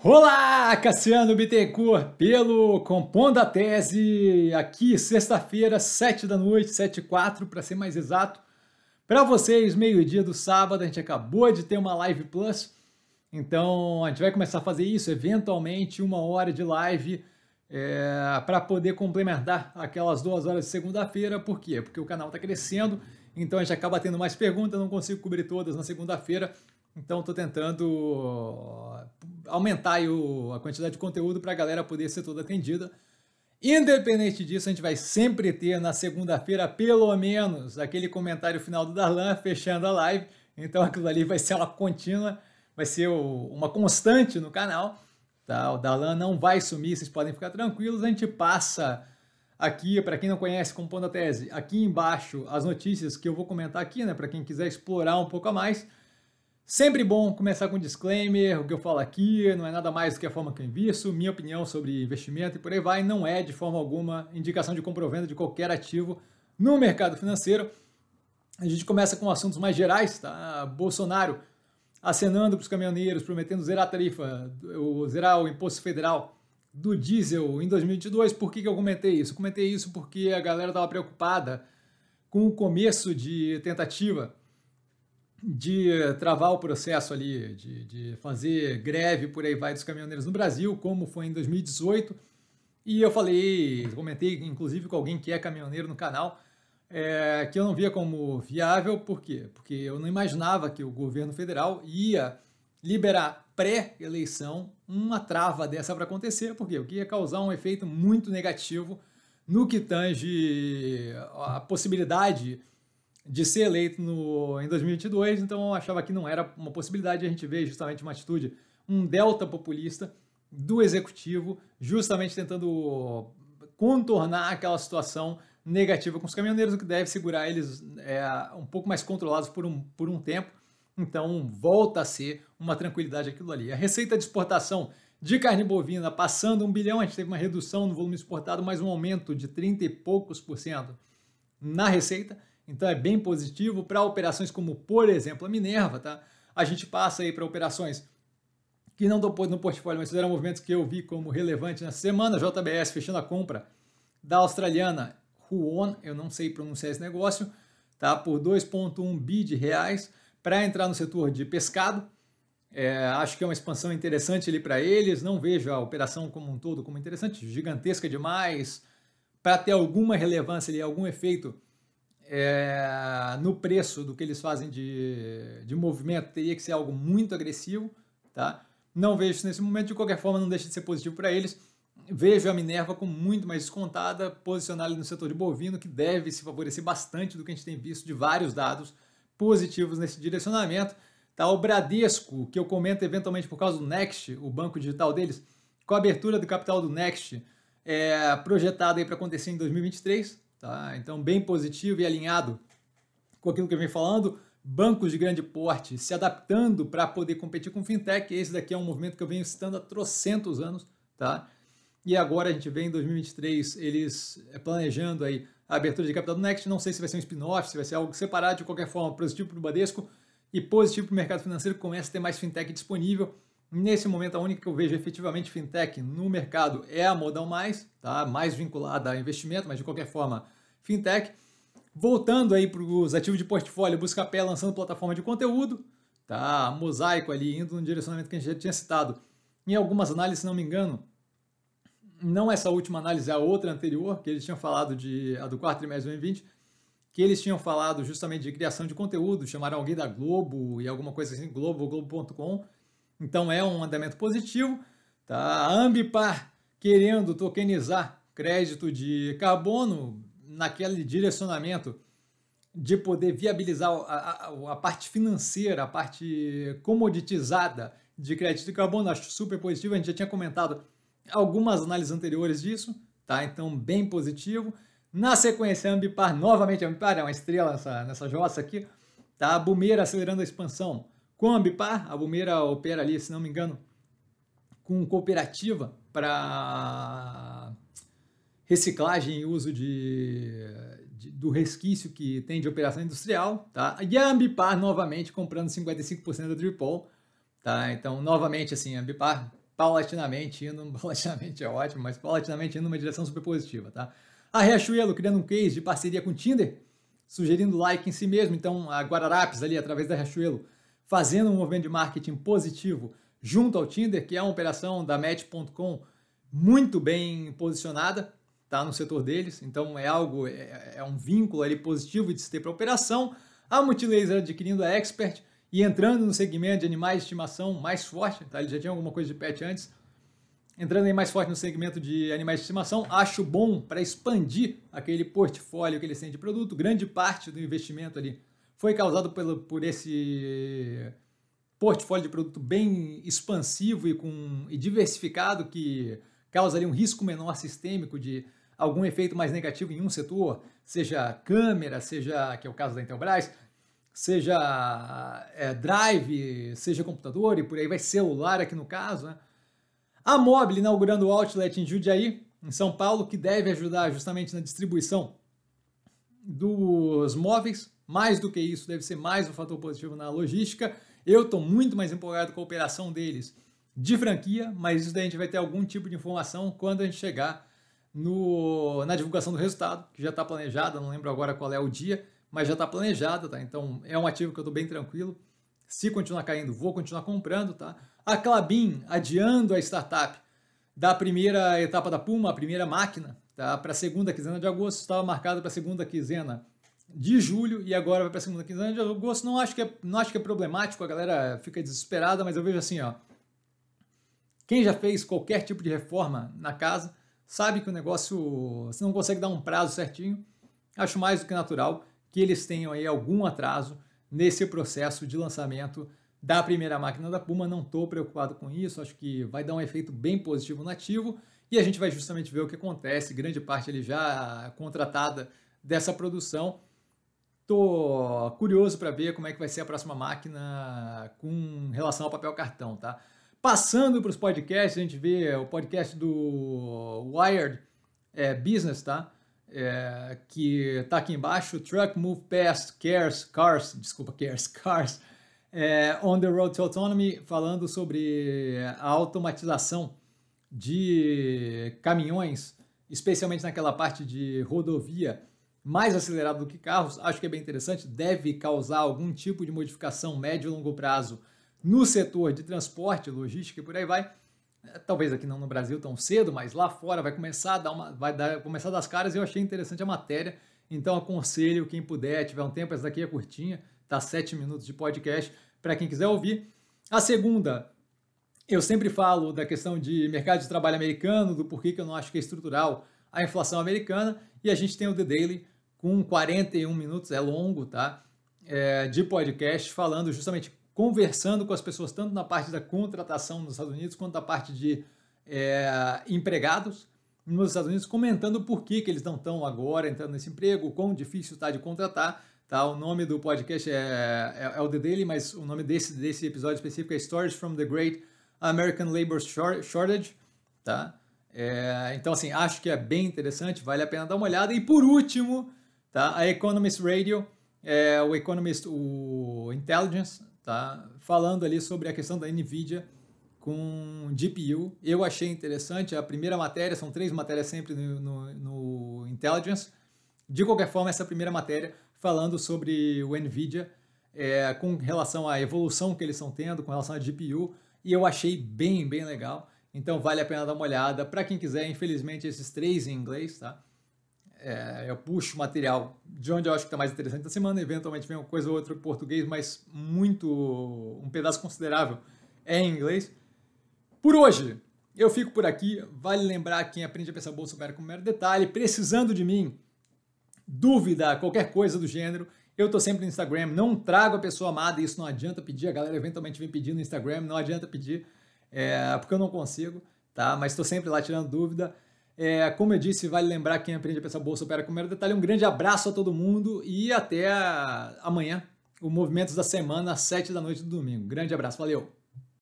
Olá, Cassiano Bittencourt, pelo Compondo a Tese, aqui sexta-feira, sete da noite, sete e quatro, para ser mais exato, para vocês, meio-dia do sábado, a gente acabou de ter uma Live Plus, então a gente vai começar a fazer isso, eventualmente uma hora de live, é, para poder complementar aquelas duas horas de segunda-feira, por quê? Porque o canal está crescendo, então a gente acaba tendo mais perguntas, não consigo cobrir todas na segunda-feira, então estou tentando aumentar o, a quantidade de conteúdo para a galera poder ser toda atendida. Independente disso, a gente vai sempre ter na segunda-feira, pelo menos, aquele comentário final do Darlan fechando a live. Então aquilo ali vai ser uma contínua, vai ser o, uma constante no canal. Tá? O Darlan não vai sumir, vocês podem ficar tranquilos. A gente passa aqui, para quem não conhece, compondo a tese, aqui embaixo as notícias que eu vou comentar aqui, né? Para quem quiser explorar um pouco a mais. Sempre bom começar com um disclaimer, o que eu falo aqui não é nada mais do que a forma que eu invisto, minha opinião sobre investimento e por aí vai, não é de forma alguma indicação de compra ou venda de qualquer ativo no mercado financeiro. A gente começa com assuntos mais gerais, tá? Bolsonaro acenando para os caminhoneiros, prometendo zerar a tarifa, zerar o imposto federal do diesel em 2022. Por que, que eu comentei isso? Comentei isso porque a galera estava preocupada com o começo de tentativa de travar o processo ali, de, de, fazer greve por aí vai dos caminhoneiros no Brasil, como foi em 2018. E eu falei, comentei inclusive com alguém que é caminhoneiro no canal, é, que eu não via como viável, por quê? Porque eu não imaginava que o governo federal ia liberar pré-eleição uma trava dessa para acontecer, porque o que ia causar um efeito muito negativo no que tange a possibilidade de ser eleito no, em 2022, então eu achava que não era uma possibilidade. A gente vê justamente uma atitude, um delta populista do executivo, justamente tentando contornar aquela situação negativa com os caminhoneiros, o que deve segurar eles é, um pouco mais controlados por um, por um tempo. Então volta a ser uma tranquilidade aquilo ali. A receita de exportação de carne bovina passando um bilhão, a gente teve uma redução no volume exportado, mas um aumento de 30 e poucos por cento na receita. Então é bem positivo para operações como, por exemplo, a Minerva, tá? A gente passa aí para operações que não estão no portfólio, mas fizeram movimentos que eu vi como relevante na semana. JBS fechando a compra da australiana Huon, eu não sei pronunciar esse negócio, tá? Por 2,1 bi de reais para entrar no setor de pescado. É, acho que é uma expansão interessante ali para eles. Não vejo a operação como um todo como interessante, gigantesca demais. Para ter alguma relevância ali, algum efeito, é, no preço do que eles fazem de, de movimento teria que ser algo muito agressivo, tá? Não vejo isso nesse momento, de qualquer forma não deixa de ser positivo para eles. Vejo a Minerva com muito mais descontada, posicionada no setor de bovino, que deve se favorecer bastante do que a gente tem visto de vários dados positivos nesse direcionamento. Tá? O Bradesco, que eu comento eventualmente por causa do Next, o banco digital deles, com a abertura do capital do Next é, projetada para acontecer em 2023, Tá? Então, bem positivo e alinhado com aquilo que eu venho falando. Bancos de grande porte se adaptando para poder competir com fintech. Esse daqui é um movimento que eu venho citando há trocentos anos. Tá? E agora a gente vê em 2023 eles eh, planejando aí a abertura de capital do Next. Não sei se vai ser um spin-off, se vai ser algo separado. De qualquer forma, positivo para o Badesco e positivo para o mercado financeiro. Começa a ter mais fintech disponível Nesse momento, a única que eu vejo efetivamente fintech no mercado é a Modal Mais, tá? mais vinculada a investimento, mas de qualquer forma, fintech. Voltando aí para os ativos de portfólio, Buscapé lançando plataforma de conteúdo, tá? Mosaico ali indo no direcionamento que a gente já tinha citado. Em algumas análises, se não me engano, não essa última análise, é a outra anterior, que eles tinham falado de a do quarto trimestre de 2020, que eles tinham falado justamente de criação de conteúdo, chamaram alguém da Globo e alguma coisa assim, Globo, Globo.com, então é um andamento positivo. Tá? A Ambipar querendo tokenizar crédito de carbono naquele direcionamento de poder viabilizar a, a, a parte financeira, a parte comoditizada de crédito de carbono, acho super positivo. A gente já tinha comentado algumas análises anteriores disso, tá? Então, bem positivo. Na sequência, Ambipar, novamente, Ambipar é uma estrela nessa, nessa jossa aqui, tá? Bumeira acelerando a expansão. Com a Ambipar, a Bumeira opera ali, se não me engano, com cooperativa para reciclagem e uso de, de, do resquício que tem de operação industrial, tá? E a Ambipar novamente comprando 55% da Tripol, tá? Então, novamente assim, a Ambipar paulatinamente indo, paulatinamente é ótimo, mas paulatinamente indo numa direção super positiva, tá? A Riachuelo criando um case de parceria com o Tinder, sugerindo like em si mesmo, então a Guararapes ali através da Riachuelo fazendo um movimento de marketing positivo junto ao Tinder, que é uma operação da Match.com muito bem posicionada, tá no setor deles, então é algo, é, é um vínculo ali positivo de se ter para a operação. A Multilaser adquirindo a Expert e entrando no segmento de animais de estimação mais forte, tá? Ele já tinha alguma coisa de pet antes. Entrando aí mais forte no segmento de animais de estimação, acho bom para expandir aquele portfólio que eles têm de produto. Grande parte do investimento ali foi causado pelo, por esse portfólio de produto bem expansivo e, com, e diversificado que ali um risco menor sistêmico de algum efeito mais negativo em um setor, seja câmera, seja, que é o caso da Intelbras, seja é, drive, seja computador e por aí vai celular aqui no caso. Né? A Mobile inaugurando o outlet em Jundiaí, em São Paulo, que deve ajudar justamente na distribuição dos móveis mais do que isso, deve ser mais um fator positivo na logística. Eu estou muito mais empolgado com a operação deles de franquia, mas isso daí a gente vai ter algum tipo de informação quando a gente chegar no, na divulgação do resultado, que já está planejada, não lembro agora qual é o dia, mas já está planejada, tá? Então é um ativo que eu estou bem tranquilo. Se continuar caindo, vou continuar comprando, tá? A Clabin adiando a startup da primeira etapa da Puma, a primeira máquina, tá? Para a segunda quinzena de agosto, estava marcada para a segunda quinzena de julho e agora vai para a segunda quinzena de agosto. Não acho, que é, não acho que é problemático, a galera fica desesperada, mas eu vejo assim, ó. Quem já fez qualquer tipo de reforma na casa sabe que o negócio, você não consegue dar um prazo certinho. Acho mais do que natural que eles tenham aí algum atraso nesse processo de lançamento da primeira máquina da Puma. Não estou preocupado com isso, acho que vai dar um efeito bem positivo no ativo e a gente vai justamente ver o que acontece. Grande parte ele já é contratada dessa produção Tô curioso para ver como é que vai ser a próxima máquina com relação ao papel cartão, tá? Passando para os podcasts, a gente vê o podcast do Wired é, Business, tá? É, que tá aqui embaixo, Truck Move Past Cars, Cars, desculpa, Cars, Cars, é, On the Road to Autonomy, falando sobre a automatização de caminhões, especialmente naquela parte de rodovia, mais acelerado do que carros, acho que é bem interessante, deve causar algum tipo de modificação médio e longo prazo no setor de transporte, logística e por aí vai. É, talvez aqui não no Brasil tão cedo, mas lá fora vai começar a dar uma, vai dar, começar das caras. Eu achei interessante a matéria, então aconselho quem puder, tiver um tempo, essa daqui é curtinha, tá sete minutos de podcast para quem quiser ouvir. A segunda, eu sempre falo da questão de mercado de trabalho americano, do porquê que eu não acho que é estrutural a inflação americana, e a gente tem o The Daily com 41 minutos, é longo, tá? É, de podcast falando justamente conversando com as pessoas, tanto na parte da contratação nos Estados Unidos, quanto na parte de é, empregados nos Estados Unidos, comentando por que, que eles não estão agora entrando nesse emprego, quão difícil está de contratar. Tá? O nome do podcast é, é, é, o The Daily, mas o nome desse, desse episódio específico é Stories from the Great American Labor Shortage. Tá? É, então, assim, acho que é bem interessante, vale a pena dar uma olhada. E por último, Tá? A Economist Radio, é, o Economist, o Intelligence, tá? falando ali sobre a questão da NVIDIA com GPU. Eu achei interessante a primeira matéria, são três matérias sempre no, no, no Intelligence. De qualquer forma, essa primeira matéria falando sobre o NVIDIA é, com relação à evolução que eles estão tendo, com relação à GPU, e eu achei bem, bem legal. Então vale a pena dar uma olhada. Para quem quiser, infelizmente esses três em inglês, tá? é, eu puxo material de onde eu acho que está mais interessante da semana, eventualmente vem uma coisa ou outra em português, mas muito, um pedaço considerável é em inglês. Por hoje, eu fico por aqui. Vale lembrar quem aprende a pensar bolsa souber com mero detalhe. Precisando de mim, dúvida, qualquer coisa do gênero, eu tô sempre no Instagram. Não trago a pessoa amada, isso não adianta pedir. A galera eventualmente vem pedindo no Instagram, não adianta pedir, é, porque eu não consigo, tá? Mas estou sempre lá tirando dúvida. É, como eu disse, vale lembrar quem aprende a pensar bolsa opera com o mero detalhe. Tá um grande abraço a todo mundo e até amanhã, o Movimentos da Semana, às 7 da noite do domingo. Grande abraço, valeu!